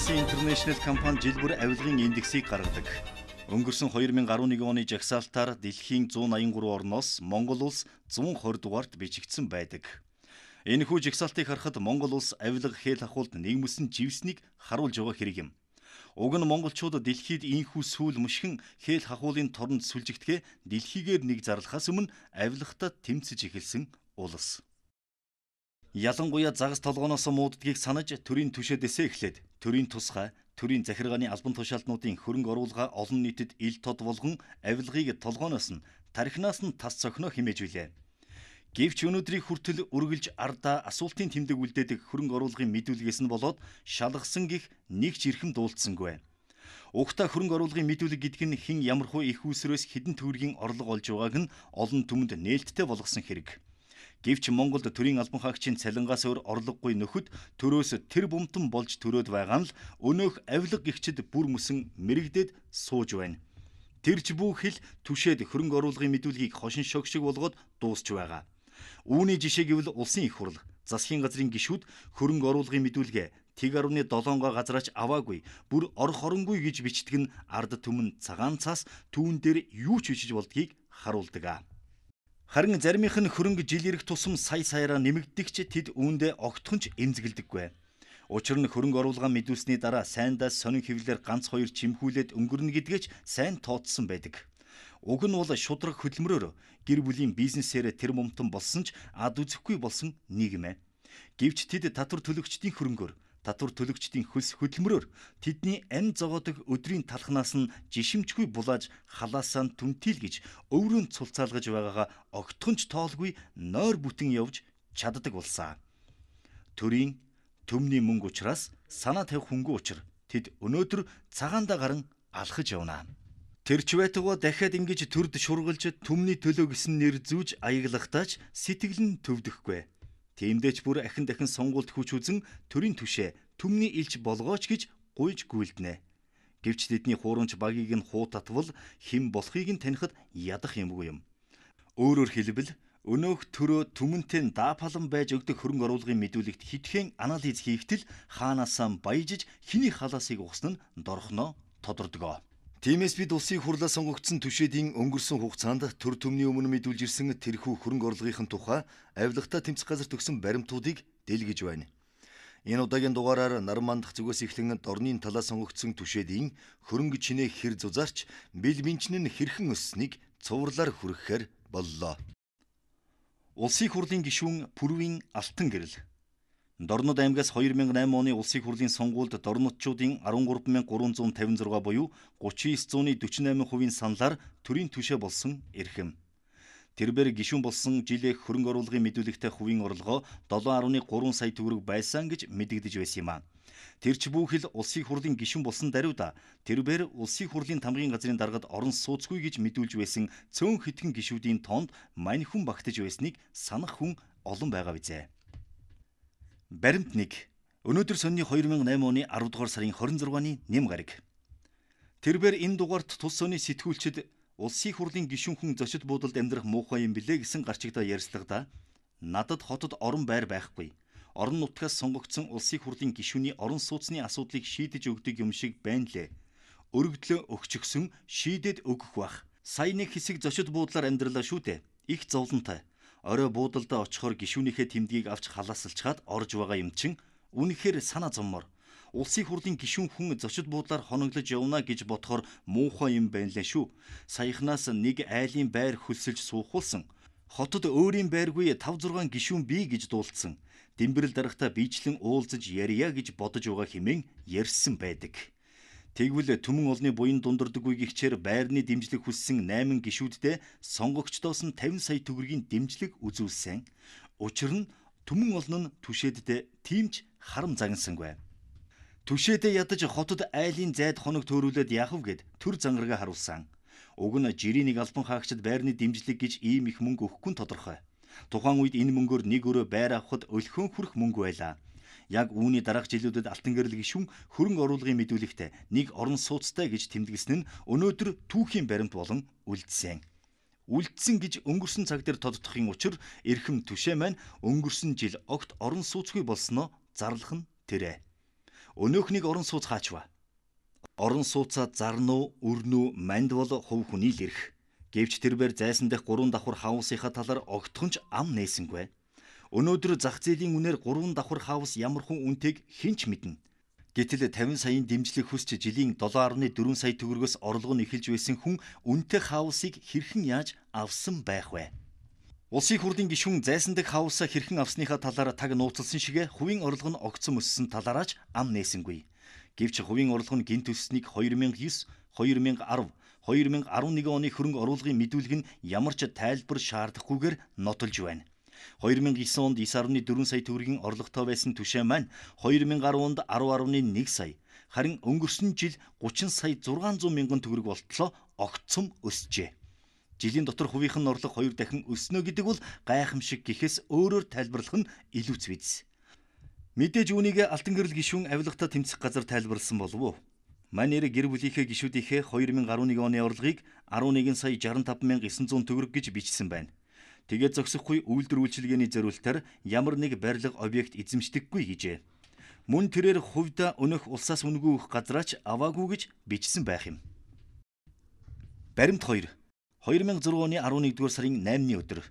MSCI International компани жил бүр авилгын индексийг гаргадаг. Өнгөрсөн 2011 оны жагсаалтаар дэлхийн 183 орноос Монгол улс 120 дугаарт бичигдсэн байдаг. Энэхүү жагсаалтыг харахад Монгол улс авилга хэл ахуулт нийгмсэн живснийг харуулж байгаа хэрэг юм. Уг нь монголчууд дэлхийд ийхүү сүүл мөшгөн хэл хахуулын торонд сүлжигдэхэ дэлхийгээр нэг зарлахаас өмнө авилгата тэмцэж эхэлсэн улс. Ялангуяа загас толгоноос мууддгийг санаж төрийн түшээдээсээ эхлээд төрийн тусгай, төрийн захиргааны албан тушаалтнуудын хөрөнгө оруулгаа олон нийтэд ил тод болгон авилгыг толгоноос нь тархинаас нь тас цохино хэмээж билээ. Гэвч өнөөдрийг хүртэл үргэлж ардаа асуултын тэмдэг үлдээдэг хөрөнгө оруулгын мэдүүлгээс нь болоод шалгасан гих нэг ч ирэхэн дуулдсангүй. Угтаа хөрөнгө оруулгын мэдүүлэг гэдэг нь хэн ямар хуу их усрээс хідэн төгрөгийн орлого олж байгааг нь олон түмэнд нээлттэй болгосон хэрэг. Гэвч Монголд төрийн албан хаагчийн цалингаас өөр орлогогүй нөхөд төрөөс тэр бүмтэн болж төрөөд байгаа нь л өнөөх авилга гихчэд бүр мөсөн мэрэгдээд сууж байна. Тэрч бүх хил түшээд хөрөнгө оруулгын мэдүүлгийг хошин шогшиг болгоод дуусч байгаа. Үүний жишээ гэвэл улсын их хурл, засгийн газрын гишүүд хөрөнгө оруулгын мэдүүлгээ 1.7-го газраач аваагүй, бүр орох оронгүй гэж бичдэг нь ард түмэн цагаан цаас түүн дээр юу ч бичиж болдгийг харуулдаг аа. Харин заримийнх нь хөрөнгө жил ирэх тусам сая саяараа нэмэгддэг ч тэд үүндээ огтхонч эмзэгэлдэггүй. Учир нь хөрөнгө оруулгаа мэдүүлсний дараа сайндаас сонин хөвлөөр ганц хоёр чимхүүлээд өнгөрнө гэдгээч сайн тооцсон байдаг. Уг нь бол шудраг хөдөлмөрөөр гэр бүлийн бизнесээр тэр мумтан болсон ч ад үзэхгүй болсон нийгэм ээ. Гэвч тэд татвар төлөгчдийн хөрөнгөөр татвар төлөгчдийн хөлс хөдөлмөрөөр тэдний амь зогоодог өдрийн талхнаас нь жишимчгүй булааж халаасаа нь түнтийл гэж өвөрөнд цулцаалгаж байгаагаа огтхонч тоолгүй нойр бүтэн явж чаддаг болсаа. Төрийн төмний мөнгө учраас санаа тавих хөнгө учир тэд өнөөдөр цагаандаа гарan алхаж явна. Тэр ч байтугай дахиад ингэж төрд шургалж төмний төлөө гэсэн нэр зүүж аялахдаач сэтгэл нь төвдөхгүй. Тэндээч бүр ахин дахин сонгуульд хүч үзэн төрийн түшээ төмний илж болгооч гэж гуйж гүйлдэнэ. Гэвч тэдний хуурамч багийг нь хуу татвал хэн болохыг нь танихд ядах юмгүй юм. Өөрөөр хэлбэл өнөөх төрөө түмэнтэй даапалан байж өгдөг хөрөнгө оруулгын мэдүүлэгт хитгэн анализ хийхдээ хаанаасаа баяжиж хиний халаасыг ухсан нь дорхноо тодордгоо. Тиймээс бид улсыг хурлаа сонгогдсон түшээдийн өнгөрсөн хугацаанд төр төмний өмнө мэдүүлж ирсэн тэрхүү хөрөнгө орлогын тухай авилгатаа тэмцэх газар төгсөн баримтуудыг дэлгэж байна. Энэ удаагийн дугаараар Нармандах зүгээс эхлэн дорны талаас сонгогдсон түшээдийн хөрөнгө чинээ хэр зузаарч бил минчин нь хэрхэн өсснийг цувралаар хүргэхээр боллоо. Улсын хурлын гишүүн Пүрвийн Алтан гэрэл Дорнод аймгаас 2008 оны улсын хурлын сонгуульд дорнодчуудын 13356 буюу 39.48%-ийн саналаар төрийн түшээ болсон эрхэм. Тэрээр гишүүн болсон жилээх хөрөнгө оруулагын мэдүүлэгтэй хувийн орлогоо 7.3 сая төгрөг байсан гэж мэдэгдэж байсан юм аа. Тэр ч бүхэл улсын хурлын гишүүн болсон даруй да тэрээр улсын хурлын тамгын газрын даргад орон сууцгүй гэж мэдүүлж байсан цөөн хитгэн гишүүдийн тоонд мань хүн багтаж байсныг санах хүн олон байгаа бизээ. Баримт 1. Өнөөдөр сонины 2008 оны 10 дугаар сарын 26-ны нэм гараг. Тэрээр энэ дугаарт тус сони сэтгүүлчд улсын хурлын гишүүн хүн зочид буудалд амьдрах муухай юм блэ гэсэн гарчигдаа ярьцлагада надад хотод орон байр байхгүй. Орон нутгаас сонгогдсон улсын хурлын гишүүний орон сууцны асуудлыг шийдэж өгдөг юм шиг байна лээ. Өргөдлөө өгчихсөн шийдэд өгөх бах. Саяны хэсэг зочид буудлаар амьдралаа шүү дээ. Их зовлонтой орой буудалдаа очихоор гişүүнийхээ тэмдгийг авч халаасалчгаад орж байгаа юм чин үнэхээр санаа зоммор улсын хурлын гишүүн хүн зочид буудлаар хоноглож явна гэж бодохоор муухай юм байна лээ шүү. Саяхнаас нэг айлын байр хөлсөж суухулсан. Хотод өөрийн байргүй 5 6 гишүүн бий гэж дуулдсан. Дэмбэрэл дарахта бичлэн уулзаж ярья гэж бодож байгаа хэмээн ярьсан байдаг. Тэгвэл Төмөн улсын буян дундардаггүй гихчээр байрны дэмжлэг хүссэн 8 гишүүддээ сонгогчдоос нь 50 сая төгрөгийн дэмжлэг үзүүлсэн. Учир нь Төмөн улс нь түшээддээ тимч харам загнасангүй. Түшээдээ ядаж хотод айлын зайд хоног төөрүүлээд яах вэ гэд төр зангаргаа харуулсан. Уг нь жирийн нэг албан хаагчид байрны дэмжлэг гэж ийм их мөнгө өгөхгүй тодорхой. Тухайн үед энэ мөнгөөр нэг өрөө байр авахд өлхөн хүрэх мөнгө байлаа яг үүний дараах жилүүдэд алтан гэрэлгийн шүн хөрөнгө оруулгын мэдүүлэгт нэг орон сууцтай гэж тэмдэглэсэн нь өнөөдөр түүхийн баримт болон үлдсэн үлдсэн гэж өнгөрсөн цаг дээр тодтохын учир эрхэм түшээ маань өнгөрсөн жил огт орон сууцгүй болсноо зарлах нь тэрэ. Өнөөх нэг орон сууц хаачва. Орон сууцаа зарнуу, өрнүү, манд бол хувь хүний л ирэх. Гэвч тэрээр зайсан дэх гурван давхар хаусынхаа талар огтхонч ам нээсэнгүй. Өнөөдөр зах зээлийн үнээр 3 давхар хавс ямар хүн үнтэйг хинч мэднэ. Гэтэл 50 саяын дэмжлэг хүсч жилийн 7.4 сая төгрөгөөс орлого нь эхэлж байсан хүн үнэтэй хаусыг хэрхэн яаж авсан байх вэ? Улсын хурлын гишүүн зайсандаг хаусаа хэрхэн авсныхаа талаар таг нууцлсан шигэ хувийн орлого нь огцом өссөн талаараач ам нээсэнгүй. Гэвч хувийн орлого нь гинт өсснийг 2009, 2010, 2011 оны хөрөнгө оруулгын мэдүүлэг нь ямар ч тайлбар шаардахгүйгээр нотолж байна. 2009 онд 9.4 сая төгрөгийн орлоготой байсан түшээ маань 2010 онд 10.1 сая, харин өнгөрсөн жил 30 сая 600 мянган төгрөг болтлоо огцом өсжээ. Жилийн дотор хувийнх нь орлого хоёр дахин өснө гэдэг бол гайхамшиг гэхээс өөрөөр тайлбарлах нь илүү зүйц. Мэдээж үүнийг алтан гэрэл гишүүн авилгатай тэмцэх газар тайлбарлсан болов уу? Манай нэр гэр бүлийнхээ гишүүдийнхээ 2011 оны орлогыг 11 сая 65,900 төгрөг гэж бичсэн байна. Тэгээ зогсохгүй үйлдвэр үйлчилгээний зориултаар ямар нэг барилга объект эзэмшдэггүй гэжээ. Мөн тэрээр хувьда өнөх улсаас үнгүй өөх газраач аваагүй гэж бичсэн байх юм. Баримт 2 2006 оны 11 дугаар сарын 8-ны өдөр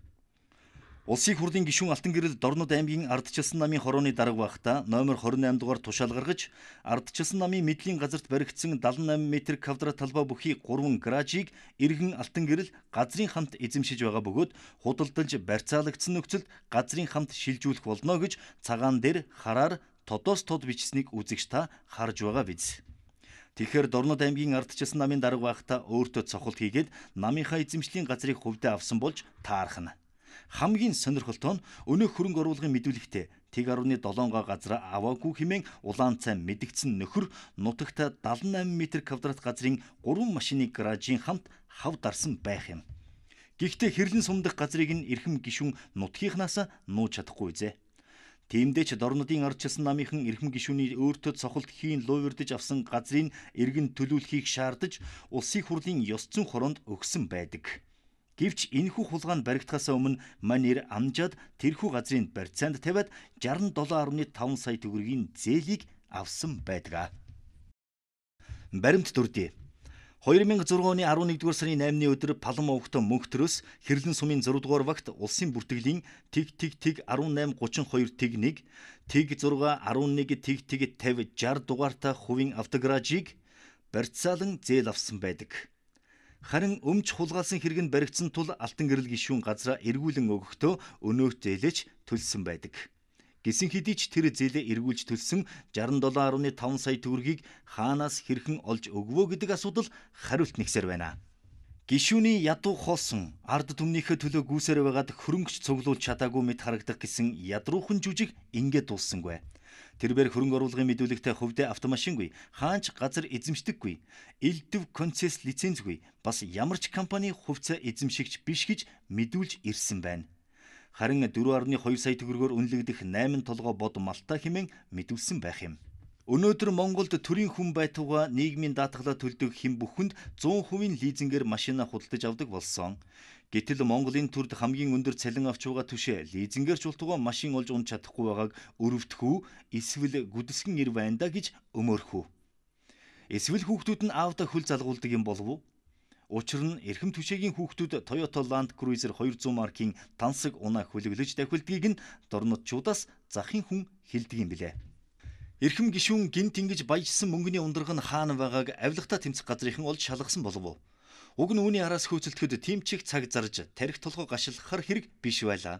Улсын хурлын гишүүн Алтан гэрэл Дорнод аймгийн Ардчилсан намын хорооны дарга багта номер 28 дугаар тушаал гаргаж Ардчилсан намын мэдлийн газарт баригдсан 78 м квадрат талбай бүхий 3 гаражийг иргэн Алтан гэрэл газрын хамт эзэмшиж байгаа бөгөөд худалдалж барьцаалагдсан нөхцөлд газрын хамт шилжүүлэх болно гэж цагаан дээр хараар тодоос тод бичсэнийг үзэгч та харж байгаа биз. Тэгэхэр Дорнод аймгийн ардчилсан намын дарга багта өөртөө цохолт хийгээд намынхаа эзэмшлийн газрыг хувьдаа авсан болж таархна хамгийн сонирхолтой нь өнөөх хөрөнгө оруулгын мэдүүлэгтээ тэг 1.7-гоо газар аваагүй хэмээн улаан цай мэдгдсэн нөхөр нутагта 78 м квадрат газрын 3 машины гаражийн хамт хав дарсан байх юм. Гэхдээ хэрлэн сумдах газрыг нь эрхэм гишүүн нутгийнхнаас нууж чадахгүй зэ. Тиймдээ ч дорнодын ардчилсан намынхан эрхэм гишүүний өөртөө цохолт хийн луйвэрдэж авсан газрын иргэн төлөөлөхийг шаардаж улсын хурлын ёс зүйн хоронд өгсөн байдаг. Гэвч энэхүү хулгай нь баригдахаас өмнө мань нэр амжаад тэрхүү газрын барьцаанд тавиад 67.5 сая төгрөгийн зээлийг авсан байдаг. Баримт дүрдээ 2006 оны 11-р сарын 8-ны өдөр Палм овогт мөнхтөрөөс хэрлэн сумын 6-р багт улсын бүртгэлийн тэг тэг тэг 1832 тэг 1 тэг 6 11 тэг тэг 50 60 дугаартай хувийн автогражийг барьцаалan зээл авсан байдаг. Харин өмч хулгаалсан хэрэг нь баригдсан тул алтан гэрэл гişүүн газраа эргүүлэн өгөхдөө өнөөх зээлэж төлсөн байдаг. Гисэн хэдий ч тэр зээлээ эргүүлж төлсөн 67.5 сая төгрөгийг хаанаас хэрхэн олж өгвөө гэдэг асуудал хариулт нэгсээр байна. Гишүүний ядуу хоосон ард түмнийхээ төлөө гүйсээр байгаад хөрөнгөч цуглуул чадаагүй мэд харагдах гэсэн ядруухан жүжиг ингээд дуусsanгүй. Тэрээр хөрөнгө оруулгын мэдүүлэгтэй хувьдэ автомашингүй, хаанч газар эзэмшдэггүй, элдв концесс лицензгүй, бас ямар ч компани хувьцаа эзэмшигч биш гэж мэдүүлж ирсэн байна. Харин 4.2 сая төгрөгөөр үнэлэгдэх 8 толгой бод малта хэмээн мэдүүлсэн байх юм. Өнөөдөр Монголд төрийн хүн байтугаа нийгмийн даатгалаа төлдөг хэн бүхэнд 100% лизингээр машина худалдаж авдаг болсон. Гэтэл Монголын төрд хамгийн өндөр цалин авч байгаа түшээ лизингээр чултгаа машин олж унж чадахгүй байгааг өрөвдөхүү эсвэл гүдэлсэн ир байна да гэж өмөрхүү. Эсвэл хүүхдүүд нь аавда хөл залгуулдаг юм болов уу? Учир нь эрхэм түшээгийн хүүхдүүд Toyota Land Cruiser 200 маркийн тансаг унаа хүлэглэж дахилдгийг нь дорнодчуудаас захын хүн хилдэг юм билээ. Эрхэм гишүүн гинт ингэж баяжсан мөнгөний ундраг нь хаана байгааг авилгата тэмцэх газрынхан олж шалгасан болов уу? Уг нь үүний араас хөөцөлдөхөд тэмчих цаг зарж тарих толгой гашилхар хэрэг биш байлаа.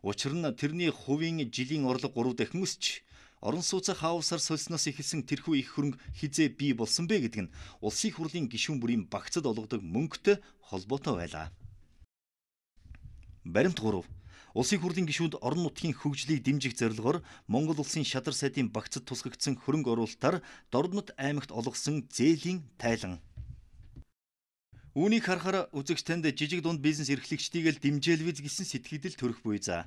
Учир нь тэрний хувийн жилийн орлого 3 дахин өсч орон сууцны хаосаар сольсноос эхэлсэн тэрхүү их хөрөнгө хизээ бий болсон бэ гэдэг нь улсын хурлын гишүүн бүрийн багцад олгодог мөнгөтэй холбоотой байлаа. Баримт 3 Улсын хурлын гишүүд орон нутгийн хөгжлийг дэмжих зорилгоор Монгол улсын шадар сайдын багцад тусгагдсан хөрөнгө оруулалтаар Дорднот аймагт олгосон зээлийн тайлан Үүнийг харахаар үзэгч танд жижиг дунд бизнес эрхлэгчдийг л дэмжээлвэ гэсэн сэтгэл төрөх буй за.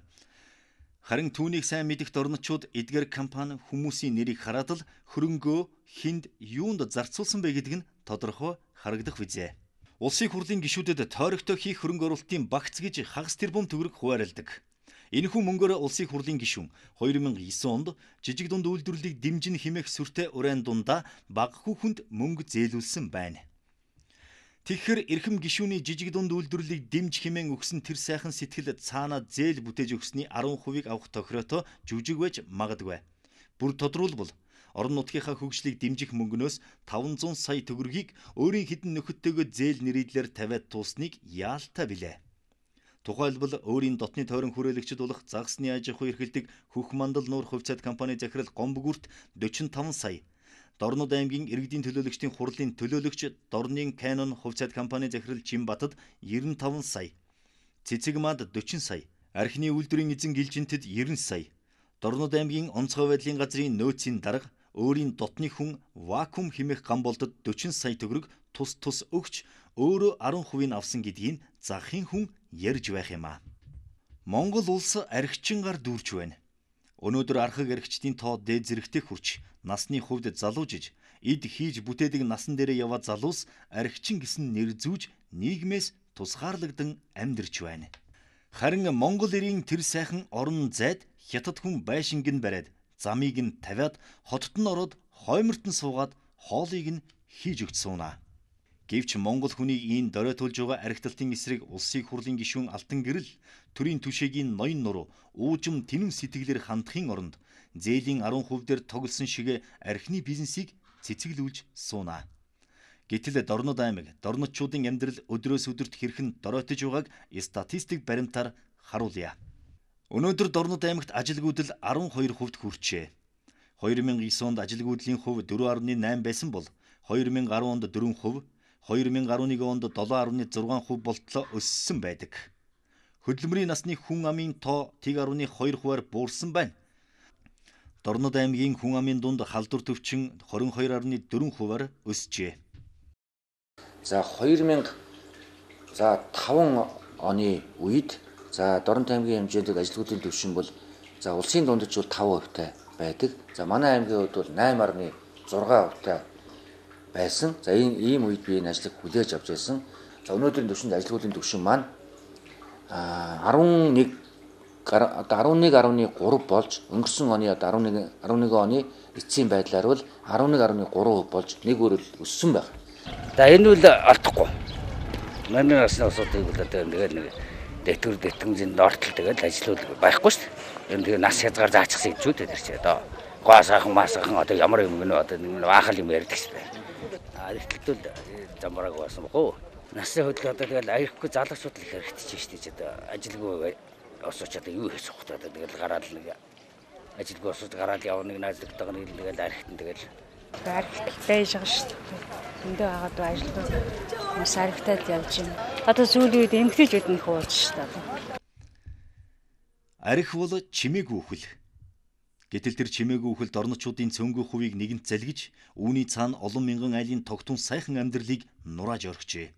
Харин түүнийг сайн мэдэх дорночууд эдгээр компани хүмүүсийн нэрийг хараад л хөрөнгөө хүнд юунд зарцуулсан бэ гэдг нь тодорхой харагдах бизээ. Улсын хурлын гишүүдэд тойрогтой хийх хөрөнгө оруулалтын багц гэж хагас тэрбум төгрөг хуваарилдаг. Энэхүү мөнгөөр улсын хурлын гишүүн 2009 онд жижиг дунд үйлдвэрлэлийг дэмжин хэмээх сүртэй уран дундаа багхгүй хүнд мөнгө зээлүүлсэн байна. Тэгэхэр эрхэм гişүний жижиг дунд үйлдвэрлэлийг дэмж хэмээн өгсөн тэр сайхан сэтгэл цаанаа зээл бүтээж өгсөний 10% авах тохироотой жүжиг байж магадгүй. Бүр тодруулбал орон нутгийнхаа хөгжлийг дэмжих мөнгнөөс 500 сая төгрөгийг өөрийн хідэн нөхөдтэйгөө зээл нэрийдлэр тавиад туусныг яалтаа билээ. Тухайлбал өөрийн дотны тойрон хүрээлэгчд болох загсны аж ахуй эрхэлдэг Хөх мандал нуур хувьцаат компани захирал Гомбгүрт 45 сая Дорнод аймгийн иргэдийн төлөөлөгчдийн хурлын төлөөлөгч Дорнын Canon хувьцаат компани захирал Жим Батад 95 сая, Цэцэгмад 40 сая, Архины үйлдвэрийн эзэн Гэлжинтэд 90 сая. Дорнод аймгийн онцгой байдлын газрын нөөцийн дарга өөрийн дотны хүн вакуум химэх гам болдод 40 сая төгрөг тус тус өгч өөрөө 10% нь авсан гэдгийг захын хүн ярьж байх юм а. Монгол улс архичингаар дүүрч байна. Өнөөдөр архаг эрэгчдийн тоо дээд зэрэгтэй хүрч насны хувьд залуужиж эд хийж бүтээдэг насан дээрээ яваа залуус архичин гэсэн нэр зүүж нийгмээс тусгаарлагдан амьдарч байна. Харин Монгол ирийн тэр сайхан орон зайд хятад хүн байшинг нь бариад замыг нь тавиад хотод нь ороод хойморт нь суугаад хоолыг нь хийж өгч суунаа. Гэвч Монгол хүнийг ийм доройтуулж байгаа архитектын эсрэг улсыг хурлын гишүүн Алтан гэрэл төрийн түшээгийн ноён нуруу уужим тэнэн сэтгэлээр хандахын оронд зээлийн 10% дээр тоглосон шигэ архины бизнесийг цэцэглүүлж суунаа. Гэтэл Дорнод аймаг дорнодчуудын амьдрал өдрөөс өдөрт хэрхэн доройтож байгааг статистик баримтаар харуулъя. Өнөөдөр Дорнод аймагт ажилгүйдэл 12% хүрчээ. 2009 онд ажилгүйдлийн хувь 4.8 байсан бол 2010 онд 4%, 2011 онд 7.6% болтлоо өссөн байдаг. Хөдөлмөрийн насны хүн амын тоо 1.2 хувиар буурсан байна. Дорнод аймгийн хүн амын дунд халдвар төвчин 22.4 хувиар өсжээ. За 2000 за 5 оны үед за Дорнод аймгийн хэмжээнд ажилгуудын төвшин бол за улсын дундч бол 5% таа байдаг. За манай аймгийн хувьд бол 8.6% таа байсан. За ийм ийм үед би энэ ажлыг хүлээж авч байсан. За өнөөдрийн төвшөнд ажлгүйлийн төвшин маань а 11 11.3 болж өнгөрсөн оны 11 11 оны эцсийн байдлаар бол 11.3% болж нэг өөрөл өссөн байна. За энэ үл алдахгүй. Манай насны асуудыг бол одоо тэгээд нэг дэтгэр дэтгэмжинд нортол тэгээд ажиллуул байхгүй шүү дээ. Энэ тэгээд нас хязгаар заачихсан гэж үү тэр чи одоо гоо сайхан маасхан одоо ямар юм гэнэ одоо нэг ахал юм ярьдаг шүү дээ эргэлтэл замраг басан бохоо. Насны хувьд одоо тэгэл аяхгүй залуучууд л хэрэгтэж штэ ч одоо ажилгүй осооч одоо юу хийх сохт одоо тэгэл гараал нэг ажилгүй осооч гараал явна нэг найзлагтайгаар нэг тэгэл архитэн тэгэл архитлээ яж байгаа штэ. Эндээ хагаад ажилгүй бас архитад явж байна. Одоо сүүлийн үед эмгтээчүүд нь хуулж штэ. Арх бол чимиг үхэл Гэтэл тэр чимээгүй үхэлд орночуудын цөнгөө хувийг нэгэнт залгиж, үүний цаана олон мянган айлын тогтун сайхан амьдралыг нурааж орхижээ.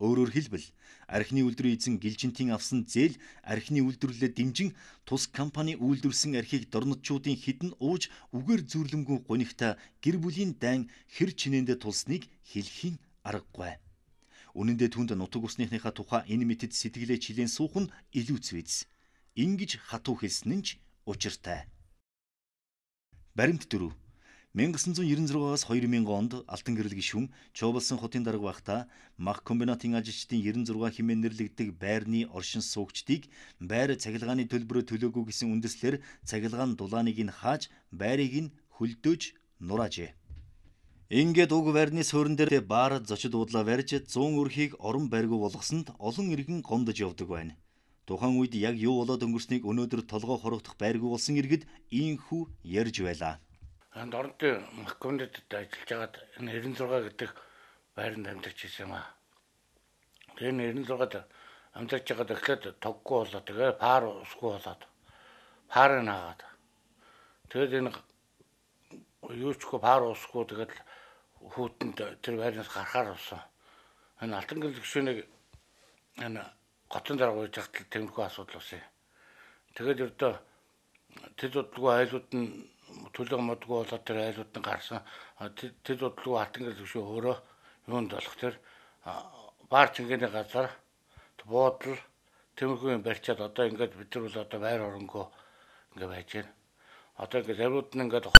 Өөрөөр хэлбэл, архины үйлдвэрийн эзэн Гэлжинтийн авсан зээл архины үйлдвэрлэлд дэмжин тус компани үйлдвэрсэн архийг дорнодчуудын хідэн ууж үгээр зүйрлэмгүй гунигта гэр бүлийн дайн хэр чинээндэ тулсныг хэлхийн аргагүй. Үнэн дээр түнд нутаг усныхныхаа тухай энэ мэтэд сэтгэлээ чилэн суух нь илүү цэвэз. Ингиж хатуу хэлсэн нь ч учиртай. Баримт 4 1996-аас 2000 онд Алтан гэрэлгийн шүм Чооболсон хотын дарга байхдаа мах комбинатын ажилчдын 96 хэмээн нэрлэгдэх байрны оршин суугчдыг байр цахилгааны төлбөрөө төлөөгүй гэсэн үндэслэр цахилгаан дулааныг нь хааж байрыг нь хөлдөөж нураажээ. Ингээд уг барьны суурин дээр баар зочид уудлаа барьж 100 өрхийг орон барьгу болгосонд олон иргэн гомдож явдаг байна. Тухайн үед яг юу болоод өнгөрснийг өнөөдөр толгой хорогдох байргүй болсон иргэд ийхүү ярьж байлаа. Анд орнтой Маккондэд ажиллаж байгаад 96 гэдэг байранд амьдарч ирсэн юм аа. Тэгээ 96-д амьдарч байгаад эхлээд тоггүй болоод тэгээ пар усгүй болоод пар наагаад. Тэгээд энэ юучгүй пар усгүй тэгэл хүүтэнд тэр байрнаас гарахаар болсон. Энэ алтан гэрэл гүшүүнийг энэ готлон дараа гуйж хахтал тэмхүү асуудал усан. Тэгэл ердөө тэд удалгүй айлууд нь төлөг модгүй болоод тэр айлууд нь гарсан. Тэд удалгүй алтан гэрэл төшөө өөрөө юунд болох тэр баар чингээний газар буудлал тэмхүү юм барьчаад одоо ингээд бид нар бол одоо байр оронгоо ингээ байж байна. Одоо ингээд зариуд нь ингээд